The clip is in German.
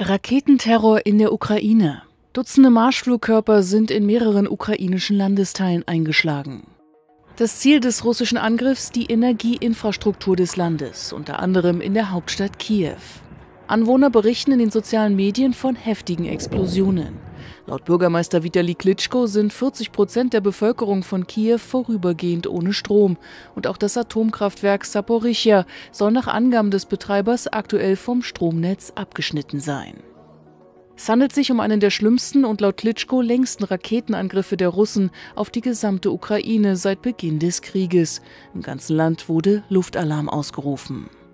Raketenterror in der Ukraine. Dutzende Marschflugkörper sind in mehreren ukrainischen Landesteilen eingeschlagen. Das Ziel des russischen Angriffs die Energieinfrastruktur des Landes, unter anderem in der Hauptstadt Kiew. Anwohner berichten in den sozialen Medien von heftigen Explosionen. Laut Bürgermeister Vitali Klitschko sind 40 Prozent der Bevölkerung von Kiew vorübergehend ohne Strom. Und auch das Atomkraftwerk Saporischja soll nach Angaben des Betreibers aktuell vom Stromnetz abgeschnitten sein. Es handelt sich um einen der schlimmsten und laut Klitschko längsten Raketenangriffe der Russen auf die gesamte Ukraine seit Beginn des Krieges. Im ganzen Land wurde Luftalarm ausgerufen.